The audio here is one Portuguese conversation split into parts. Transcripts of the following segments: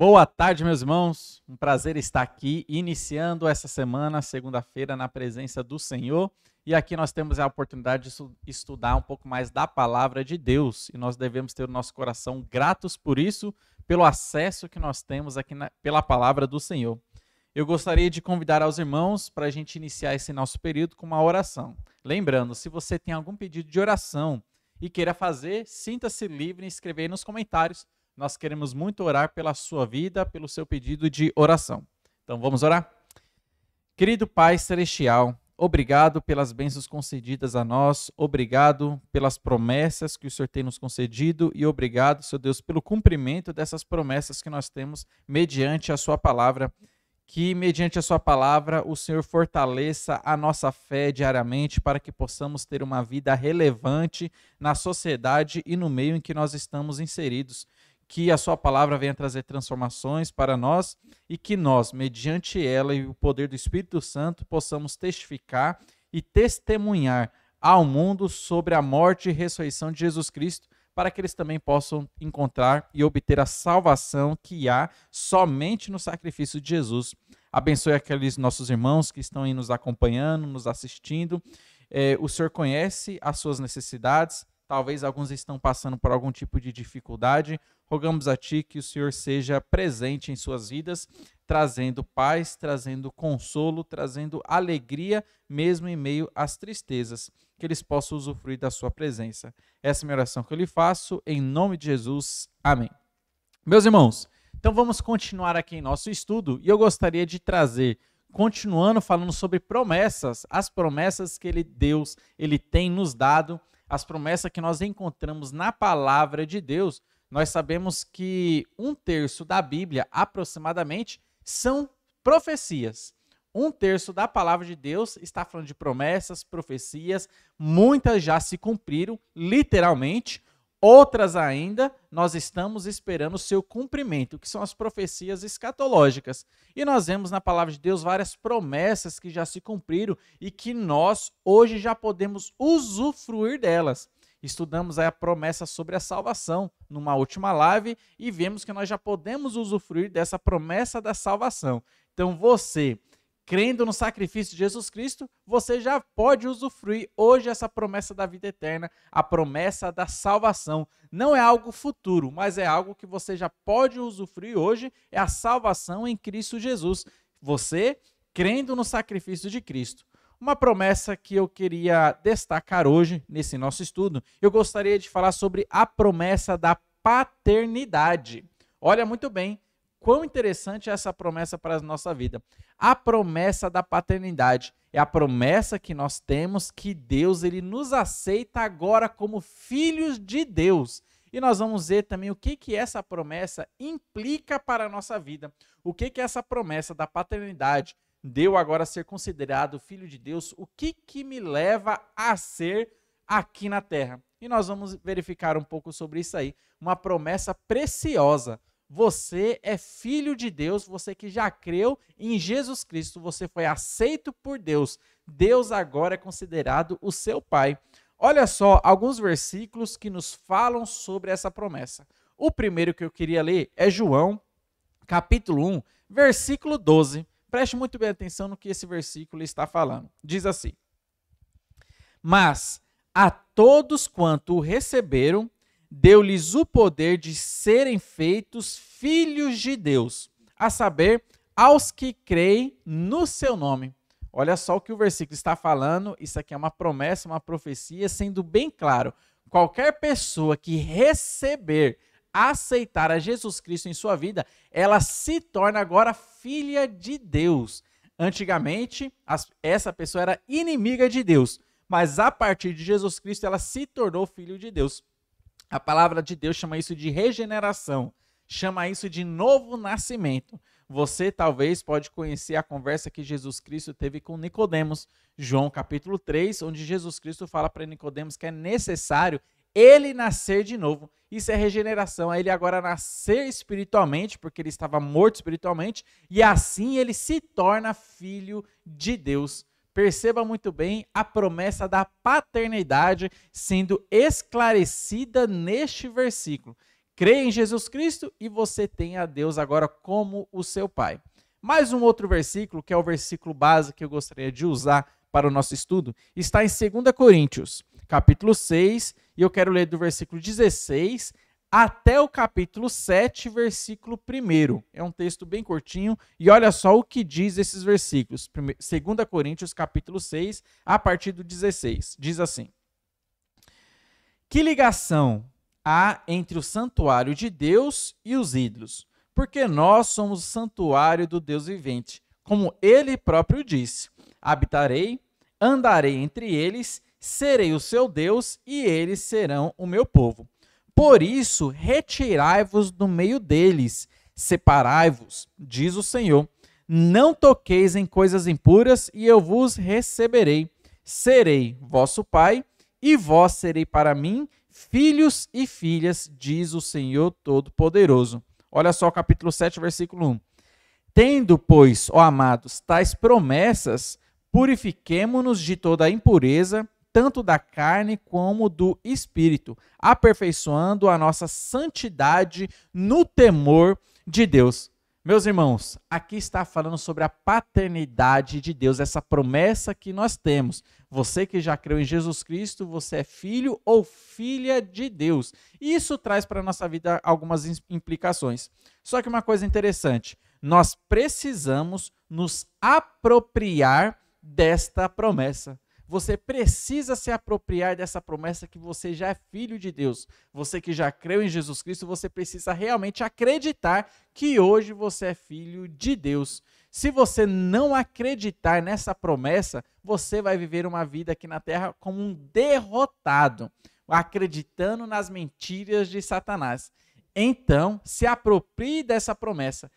Boa tarde, meus irmãos. Um prazer estar aqui, iniciando essa semana, segunda-feira, na presença do Senhor. E aqui nós temos a oportunidade de estudar um pouco mais da palavra de Deus. E nós devemos ter o nosso coração gratos por isso, pelo acesso que nós temos aqui na, pela palavra do Senhor. Eu gostaria de convidar aos irmãos para a gente iniciar esse nosso período com uma oração. Lembrando, se você tem algum pedido de oração e queira fazer, sinta-se livre em escrever nos comentários nós queremos muito orar pela sua vida, pelo seu pedido de oração. Então vamos orar? Querido Pai Celestial, obrigado pelas bênçãos concedidas a nós, obrigado pelas promessas que o Senhor tem nos concedido e obrigado, seu Deus, pelo cumprimento dessas promessas que nós temos mediante a sua palavra que, mediante a Sua palavra, o Senhor fortaleça a nossa fé diariamente para que possamos ter uma vida relevante na sociedade e no meio em que nós estamos inseridos que a sua palavra venha trazer transformações para nós e que nós, mediante ela e o poder do Espírito Santo, possamos testificar e testemunhar ao mundo sobre a morte e ressurreição de Jesus Cristo, para que eles também possam encontrar e obter a salvação que há somente no sacrifício de Jesus. Abençoe aqueles nossos irmãos que estão aí nos acompanhando, nos assistindo. É, o Senhor conhece as suas necessidades Talvez alguns estão passando por algum tipo de dificuldade. Rogamos a Ti que o Senhor seja presente em suas vidas, trazendo paz, trazendo consolo, trazendo alegria, mesmo em meio às tristezas, que eles possam usufruir da Sua presença. Essa é a minha oração que eu lhe faço, em nome de Jesus. Amém. Meus irmãos, então vamos continuar aqui em nosso estudo e eu gostaria de trazer continuando falando sobre promessas, as promessas que ele Deus ele tem nos dado as promessas que nós encontramos na palavra de Deus, nós sabemos que um terço da Bíblia, aproximadamente, são profecias. Um terço da palavra de Deus está falando de promessas, profecias, muitas já se cumpriram, literalmente, Outras ainda, nós estamos esperando o seu cumprimento, que são as profecias escatológicas. E nós vemos na palavra de Deus várias promessas que já se cumpriram e que nós hoje já podemos usufruir delas. Estudamos a promessa sobre a salvação numa última live e vemos que nós já podemos usufruir dessa promessa da salvação. Então você crendo no sacrifício de Jesus Cristo, você já pode usufruir hoje essa promessa da vida eterna, a promessa da salvação. Não é algo futuro, mas é algo que você já pode usufruir hoje, é a salvação em Cristo Jesus. Você crendo no sacrifício de Cristo. Uma promessa que eu queria destacar hoje nesse nosso estudo, eu gostaria de falar sobre a promessa da paternidade. Olha muito bem, quão interessante é essa promessa para a nossa vida a promessa da paternidade. É a promessa que nós temos que Deus ele nos aceita agora como filhos de Deus. E nós vamos ver também o que, que essa promessa implica para a nossa vida. O que, que essa promessa da paternidade deu agora a ser considerado filho de Deus, o que, que me leva a ser aqui na terra. E nós vamos verificar um pouco sobre isso aí. Uma promessa preciosa você é filho de Deus, você que já creu em Jesus Cristo, você foi aceito por Deus. Deus agora é considerado o seu Pai. Olha só alguns versículos que nos falam sobre essa promessa. O primeiro que eu queria ler é João, capítulo 1, versículo 12. Preste muito bem atenção no que esse versículo está falando. Diz assim: Mas a todos quanto o receberam, deu-lhes o poder de serem feitos filhos de Deus, a saber, aos que creem no seu nome. Olha só o que o versículo está falando, isso aqui é uma promessa, uma profecia, sendo bem claro: qualquer pessoa que receber, aceitar a Jesus Cristo em sua vida, ela se torna agora filha de Deus. Antigamente, essa pessoa era inimiga de Deus, mas a partir de Jesus Cristo, ela se tornou filho de Deus. A palavra de Deus chama isso de regeneração, chama isso de novo nascimento. Você talvez pode conhecer a conversa que Jesus Cristo teve com Nicodemos, João capítulo 3, onde Jesus Cristo fala para Nicodemos que é necessário ele nascer de novo. Isso é regeneração, é ele agora nascer espiritualmente, porque ele estava morto espiritualmente, e assim ele se torna filho de Deus. Perceba muito bem a promessa da paternidade sendo esclarecida neste versículo. Creia em Jesus Cristo e você tem a Deus agora como o seu Pai. Mais um outro versículo, que é o versículo base que eu gostaria de usar para o nosso estudo, está em 2 Coríntios, capítulo 6, e eu quero ler do versículo 16 até o capítulo 7, versículo 1. É um texto bem curtinho e olha só o que diz esses versículos. 2 Coríntios, capítulo 6, a partir do 16. Diz assim: Que ligação há entre o santuário de Deus e os ídolos? Porque nós somos o santuário do Deus vivente, como ele próprio disse: Habitarei, andarei entre eles, serei o seu Deus e eles serão o meu povo. Por isso, retirai-vos do meio deles, separai-vos, diz o Senhor. Não toqueis em coisas impuras, e eu vos receberei. Serei vosso pai, e vós serei para mim filhos e filhas, diz o Senhor Todo-Poderoso. Olha só o capítulo 7, versículo 1. Tendo, pois, ó amados, tais promessas, purifiquemo-nos de toda impureza tanto da carne como do espírito, aperfeiçoando a nossa santidade no temor de Deus. Meus irmãos, aqui está falando sobre a paternidade de Deus, essa promessa que nós temos. Você que já creu em Jesus Cristo, você é filho ou filha de Deus. E isso traz para a nossa vida algumas implicações. Só que uma coisa interessante, nós precisamos nos apropriar desta promessa. Você precisa se apropriar dessa promessa que você já é filho de Deus. Você que já creu em Jesus Cristo, você precisa realmente acreditar que hoje você é filho de Deus. Se você não acreditar nessa promessa, você vai viver uma vida aqui na terra como um derrotado, acreditando nas mentiras de Satanás. Então, se aproprie dessa promessa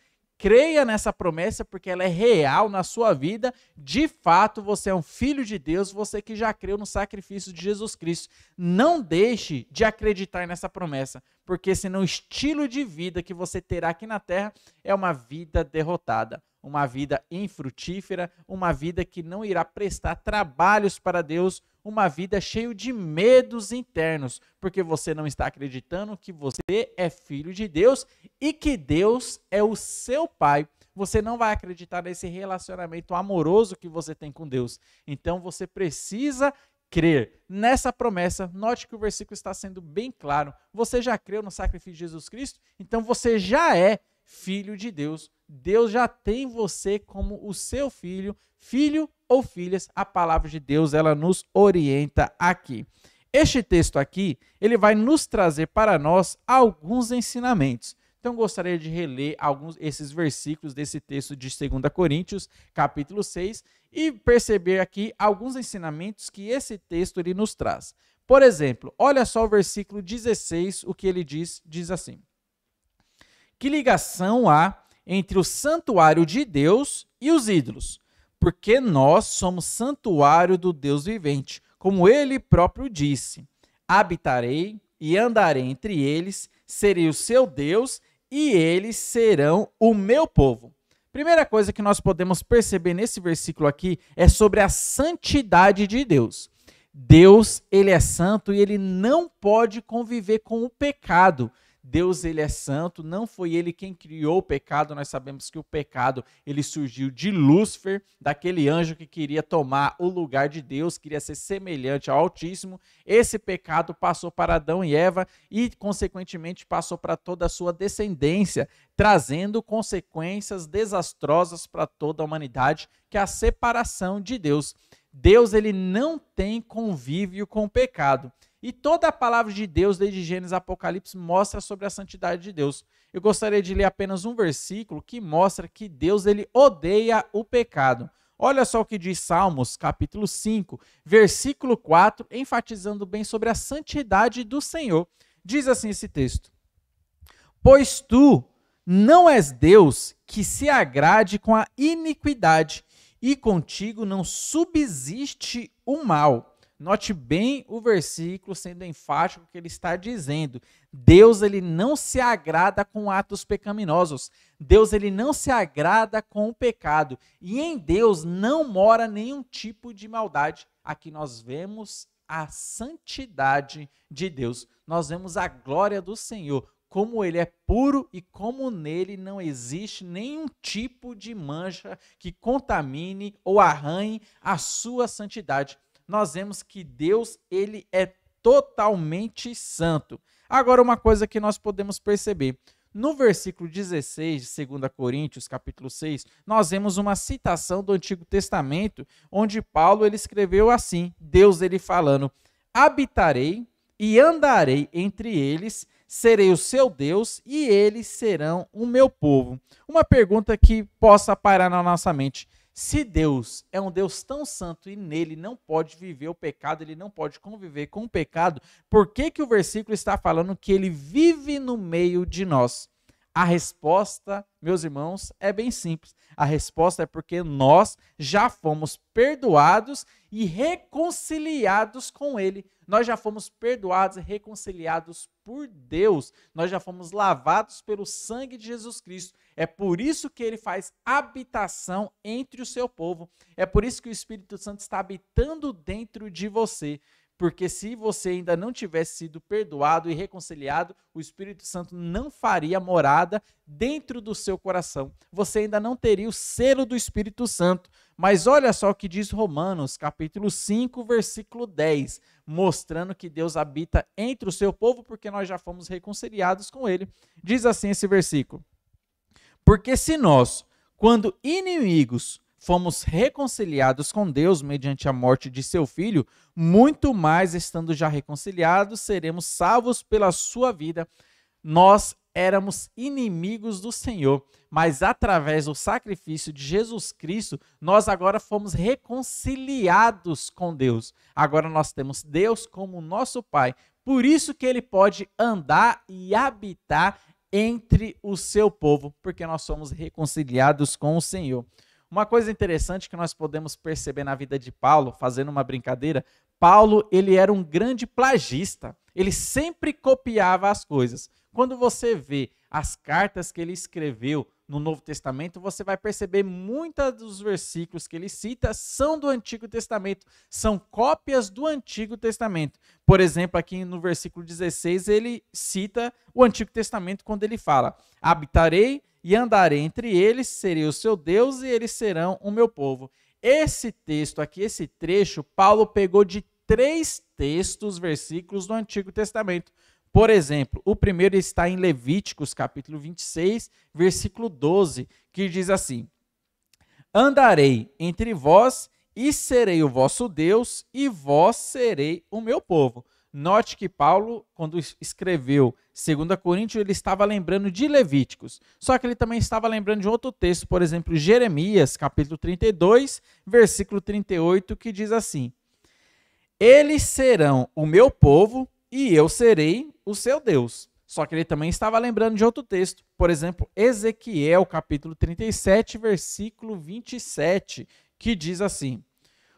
Creia nessa promessa porque ela é real na sua vida. De fato, você é um filho de Deus, você que já creu no sacrifício de Jesus Cristo. Não deixe de acreditar nessa promessa, porque senão o estilo de vida que você terá aqui na terra é uma vida derrotada, uma vida infrutífera, uma vida que não irá prestar trabalhos para Deus uma vida cheia de medos internos, porque você não está acreditando que você é filho de Deus e que Deus é o seu pai. Você não vai acreditar nesse relacionamento amoroso que você tem com Deus. Então você precisa crer nessa promessa. Note que o versículo está sendo bem claro. Você já creu no sacrifício de Jesus Cristo? Então você já é filho de Deus. Deus já tem você como o seu filho, filho ou filhas, a palavra de Deus ela nos orienta aqui. Este texto aqui, ele vai nos trazer para nós alguns ensinamentos. Então gostaria de reler alguns esses versículos desse texto de 2 Coríntios, capítulo 6, e perceber aqui alguns ensinamentos que esse texto ele nos traz. Por exemplo, olha só o versículo 16, o que ele diz, diz assim: Que ligação há entre o santuário de Deus e os ídolos? porque nós somos santuário do Deus vivente, como ele próprio disse: habitarei e andarei entre eles, serei o seu Deus e eles serão o meu povo. Primeira coisa que nós podemos perceber nesse versículo aqui é sobre a santidade de Deus. Deus, ele é santo e ele não pode conviver com o pecado. Deus ele é santo, não foi ele quem criou o pecado. Nós sabemos que o pecado ele surgiu de Lúcifer, daquele anjo que queria tomar o lugar de Deus, queria ser semelhante ao Altíssimo. Esse pecado passou para Adão e Eva e consequentemente passou para toda a sua descendência, trazendo consequências desastrosas para toda a humanidade, que é a separação de Deus. Deus ele não tem convívio com o pecado. E toda a palavra de Deus, desde Gênesis a Apocalipse, mostra sobre a santidade de Deus. Eu gostaria de ler apenas um versículo que mostra que Deus ele odeia o pecado. Olha só o que diz Salmos, capítulo 5, versículo 4, enfatizando bem sobre a santidade do Senhor. Diz assim esse texto: Pois tu não és Deus que se agrade com a iniquidade, e contigo não subsiste o mal. Note bem o versículo sendo enfático que ele está dizendo. Deus ele não se agrada com atos pecaminosos. Deus ele não se agrada com o pecado. E em Deus não mora nenhum tipo de maldade. Aqui nós vemos a santidade de Deus. Nós vemos a glória do Senhor, como ele é puro e como nele não existe nenhum tipo de mancha que contamine ou arranhe a sua santidade nós vemos que Deus, ele é totalmente santo. Agora uma coisa que nós podemos perceber, no versículo 16 de 2 Coríntios, capítulo 6, nós vemos uma citação do Antigo Testamento, onde Paulo ele escreveu assim: Deus ele falando: "Habitarei e andarei entre eles, serei o seu Deus e eles serão o meu povo". Uma pergunta que possa parar na nossa mente: se Deus é um Deus tão santo e nele não pode viver o pecado, ele não pode conviver com o pecado, por que, que o versículo está falando que ele vive no meio de nós? A resposta, meus irmãos, é bem simples. A resposta é porque nós já fomos perdoados e reconciliados com Ele. Nós já fomos perdoados e reconciliados por Deus. Nós já fomos lavados pelo sangue de Jesus Cristo. É por isso que ele faz habitação entre o seu povo. É por isso que o Espírito Santo está habitando dentro de você. Porque se você ainda não tivesse sido perdoado e reconciliado, o Espírito Santo não faria morada dentro do seu coração. Você ainda não teria o selo do Espírito Santo. Mas olha só o que diz Romanos, capítulo 5, versículo 10, mostrando que Deus habita entre o seu povo porque nós já fomos reconciliados com ele. Diz assim esse versículo: Porque se nós, quando inimigos, fomos reconciliados com Deus mediante a morte de seu filho, muito mais estando já reconciliados, seremos salvos pela sua vida. Nós éramos inimigos do Senhor, mas através do sacrifício de Jesus Cristo, nós agora fomos reconciliados com Deus. Agora nós temos Deus como nosso Pai. Por isso que ele pode andar e habitar entre o seu povo, porque nós somos reconciliados com o Senhor. Uma coisa interessante que nós podemos perceber na vida de Paulo, fazendo uma brincadeira, Paulo, ele era um grande plagista. Ele sempre copiava as coisas. Quando você vê as cartas que ele escreveu no Novo Testamento, você vai perceber muitos dos versículos que ele cita são do Antigo Testamento, são cópias do Antigo Testamento. Por exemplo, aqui no versículo 16, ele cita o Antigo Testamento quando ele fala: Habitarei e andarei entre eles, serei o seu Deus e eles serão o meu povo. Esse texto aqui, esse trecho, Paulo pegou de três textos, versículos do Antigo Testamento. Por exemplo, o primeiro está em Levíticos, capítulo 26, versículo 12, que diz assim: Andarei entre vós e serei o vosso Deus, e vós serei o meu povo. Note que Paulo, quando escreveu 2 Coríntios, ele estava lembrando de Levíticos. Só que ele também estava lembrando de outro texto, por exemplo, Jeremias, capítulo 32, versículo 38, que diz assim: Eles serão o meu povo e eu serei o seu Deus. Só que ele também estava lembrando de outro texto, por exemplo, Ezequiel, capítulo 37, versículo 27, que diz assim: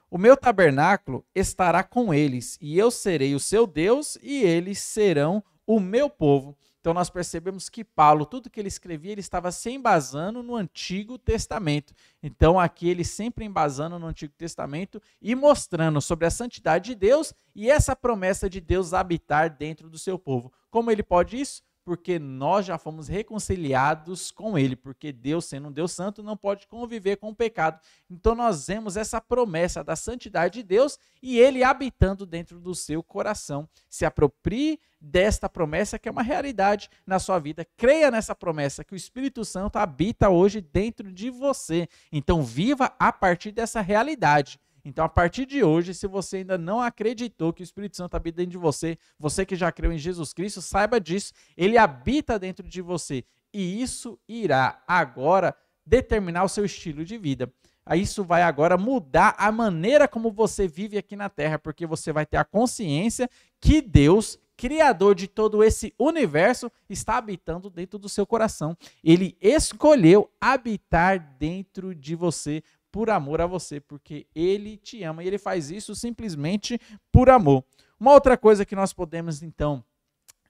o meu tabernáculo estará com eles, e eu serei o seu Deus, e eles serão o meu povo. Então nós percebemos que Paulo, tudo que ele escrevia, ele estava se embasando no Antigo Testamento. Então aqui ele sempre embasando no Antigo Testamento e mostrando sobre a santidade de Deus e essa promessa de Deus habitar dentro do seu povo. Como ele pode isso? porque nós já fomos reconciliados com Ele, porque Deus, sendo um Deus santo, não pode conviver com o pecado. Então nós vemos essa promessa da santidade de Deus e Ele habitando dentro do seu coração. Se aproprie desta promessa que é uma realidade na sua vida. Creia nessa promessa que o Espírito Santo habita hoje dentro de você. Então viva a partir dessa realidade. Então, a partir de hoje, se você ainda não acreditou que o Espírito Santo habita dentro de você, você que já creu em Jesus Cristo, saiba disso, ele habita dentro de você. E isso irá agora determinar o seu estilo de vida. Isso vai agora mudar a maneira como você vive aqui na Terra, porque você vai ter a consciência que Deus, Criador de todo esse universo, está habitando dentro do seu coração. Ele escolheu habitar dentro de você por amor a você, porque ele te ama e ele faz isso simplesmente por amor. Uma outra coisa que nós podemos então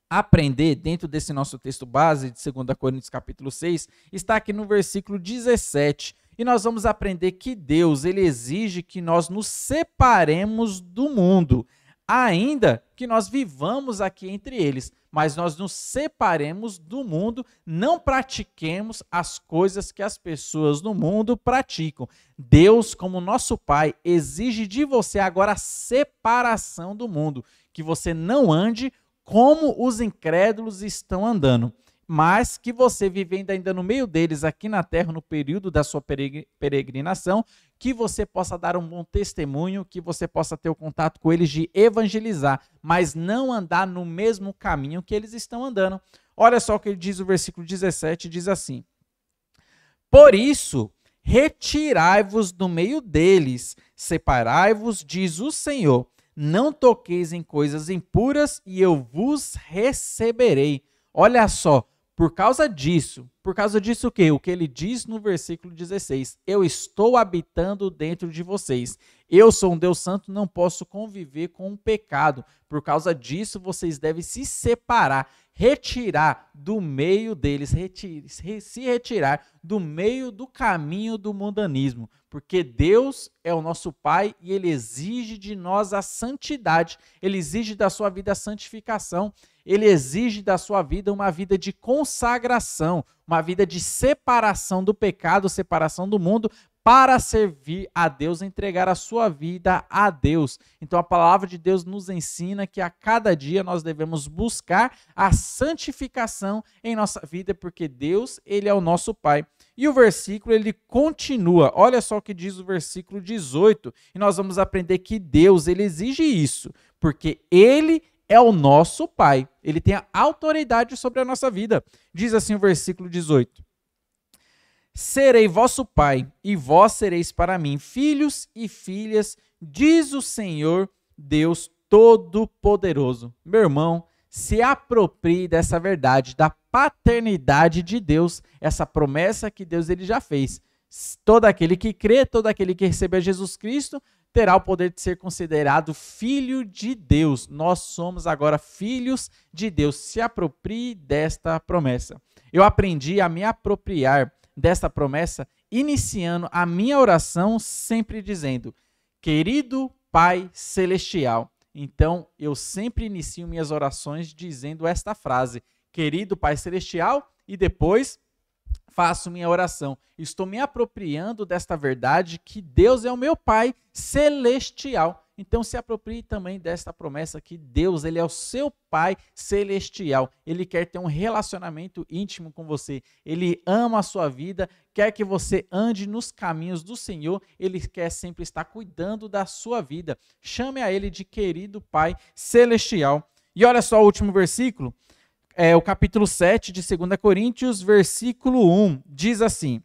aprender dentro desse nosso texto base de 2 Coríntios capítulo 6 está aqui no versículo 17. E nós vamos aprender que Deus, ele exige que nós nos separemos do mundo ainda que nós vivamos aqui entre eles, mas nós nos separemos do mundo, não pratiquemos as coisas que as pessoas no mundo praticam. Deus, como nosso Pai, exige de você agora a separação do mundo, que você não ande como os incrédulos estão andando mas que você vivendo ainda no meio deles aqui na terra, no período da sua peregrinação, que você possa dar um bom testemunho, que você possa ter o contato com eles de evangelizar, mas não andar no mesmo caminho que eles estão andando. Olha só o que ele diz o versículo 17, diz assim: Por isso, retirai-vos do meio deles, separai-vos, diz o Senhor, não toqueis em coisas impuras e eu vos receberei. Olha só, por causa disso, por causa disso o quê? O que ele diz no versículo 16: Eu estou habitando dentro de vocês. Eu sou um Deus santo, não posso conviver com o pecado. Por causa disso, vocês devem se separar retirar do meio deles, retire, se retirar do meio do caminho do mundanismo, porque Deus é o nosso Pai e ele exige de nós a santidade, ele exige da sua vida a santificação, ele exige da sua vida uma vida de consagração, uma vida de separação do pecado, separação do mundo, para servir a Deus, entregar a sua vida a Deus. Então a palavra de Deus nos ensina que a cada dia nós devemos buscar a santificação em nossa vida, porque Deus, ele é o nosso Pai. E o versículo ele continua. Olha só o que diz o versículo 18, e nós vamos aprender que Deus, ele exige isso, porque ele é o nosso Pai. Ele tem a autoridade sobre a nossa vida. Diz assim o versículo 18: serei vosso pai, e vós sereis para mim filhos e filhas, diz o Senhor Deus Todo-Poderoso. Meu irmão, se aproprie dessa verdade, da paternidade de Deus, essa promessa que Deus ele já fez. Todo aquele que crê, todo aquele que recebe a Jesus Cristo, terá o poder de ser considerado filho de Deus. Nós somos agora filhos de Deus. Se aproprie desta promessa. Eu aprendi a me apropriar desta promessa, iniciando a minha oração sempre dizendo: Querido Pai Celestial. Então, eu sempre inicio minhas orações dizendo esta frase: Querido Pai Celestial, e depois faço minha oração. Estou me apropriando desta verdade que Deus é o meu Pai Celestial. Então se aproprie também desta promessa que Deus, ele é o seu Pai celestial. Ele quer ter um relacionamento íntimo com você. Ele ama a sua vida, quer que você ande nos caminhos do Senhor, ele quer sempre estar cuidando da sua vida. Chame a ele de querido Pai celestial. E olha só o último versículo, é o capítulo 7 de 2 Coríntios, versículo 1, diz assim: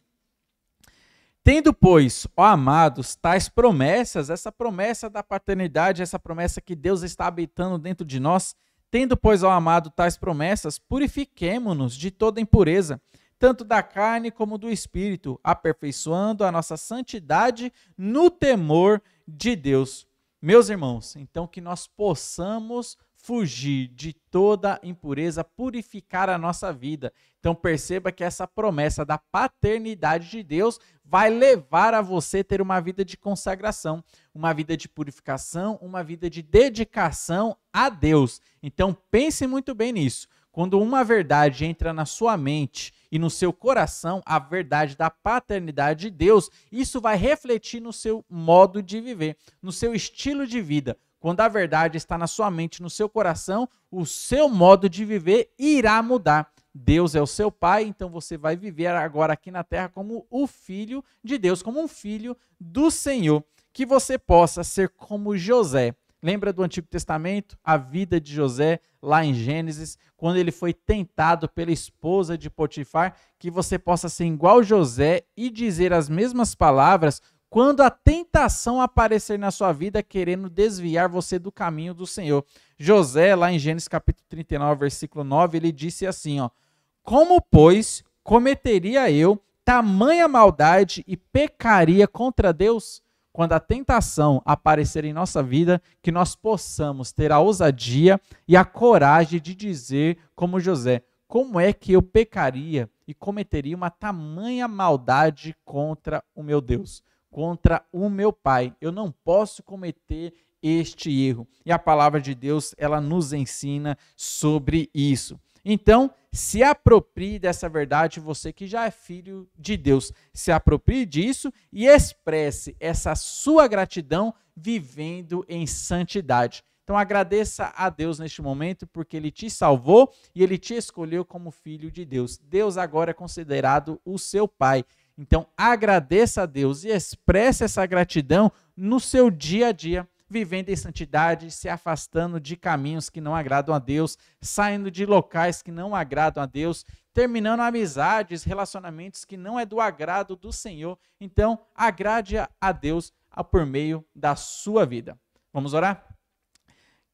Tendo, pois, ó amados, tais promessas, essa promessa da paternidade, essa promessa que Deus está habitando dentro de nós, tendo, pois, ó amado, tais promessas, purifiquemo-nos de toda impureza, tanto da carne como do espírito, aperfeiçoando a nossa santidade no temor de Deus. Meus irmãos, então que nós possamos fugir de toda impureza, purificar a nossa vida. Então perceba que essa promessa da paternidade de Deus vai levar a você ter uma vida de consagração, uma vida de purificação, uma vida de dedicação a Deus. Então pense muito bem nisso. Quando uma verdade entra na sua mente e no seu coração, a verdade da paternidade de Deus, isso vai refletir no seu modo de viver, no seu estilo de vida quando a verdade está na sua mente, no seu coração, o seu modo de viver irá mudar. Deus é o seu pai, então você vai viver agora aqui na terra como o filho de Deus, como um filho do Senhor. Que você possa ser como José. Lembra do Antigo Testamento? A vida de José, lá em Gênesis, quando ele foi tentado pela esposa de Potifar, que você possa ser igual José e dizer as mesmas palavras quando a tentação aparecer na sua vida querendo desviar você do caminho do Senhor. José, lá em Gênesis capítulo 39, versículo 9, ele disse assim, ó: Como pois cometeria eu tamanha maldade e pecaria contra Deus? Quando a tentação aparecer em nossa vida, que nós possamos ter a ousadia e a coragem de dizer, como José: como é que eu pecaria e cometeria uma tamanha maldade contra o meu Deus? contra o meu pai. Eu não posso cometer este erro. E a palavra de Deus, ela nos ensina sobre isso. Então, se aproprie dessa verdade, você que já é filho de Deus. Se aproprie disso e expresse essa sua gratidão vivendo em santidade. Então, agradeça a Deus neste momento, porque Ele te salvou e Ele te escolheu como filho de Deus. Deus agora é considerado o seu Pai. Então, agradeça a Deus e expresse essa gratidão no seu dia a dia, vivendo em santidade, se afastando de caminhos que não agradam a Deus, saindo de locais que não agradam a Deus, terminando amizades, relacionamentos que não é do agrado do Senhor. Então, agrade a Deus por meio da sua vida. Vamos orar?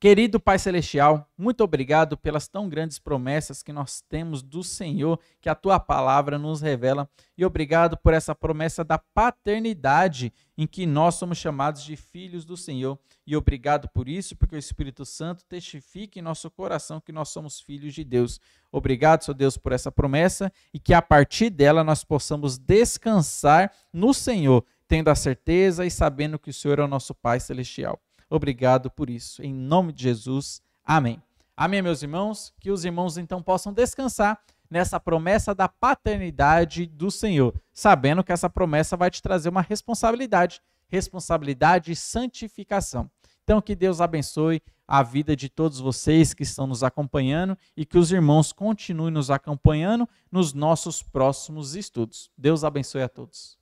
Querido Pai Celestial, muito obrigado pelas tão grandes promessas que nós temos do Senhor, que a tua palavra nos revela, e obrigado por essa promessa da paternidade em que nós somos chamados de filhos do Senhor, e obrigado por isso, porque o Espírito Santo testifica em nosso coração que nós somos filhos de Deus. Obrigado, Senhor Deus, por essa promessa e que a partir dela nós possamos descansar no Senhor, tendo a certeza e sabendo que o Senhor é o nosso Pai Celestial. Obrigado por isso. Em nome de Jesus. Amém. Amém, meus irmãos. Que os irmãos então possam descansar nessa promessa da paternidade do Senhor, sabendo que essa promessa vai te trazer uma responsabilidade, responsabilidade e santificação. Então, que Deus abençoe a vida de todos vocês que estão nos acompanhando e que os irmãos continuem nos acompanhando nos nossos próximos estudos. Deus abençoe a todos.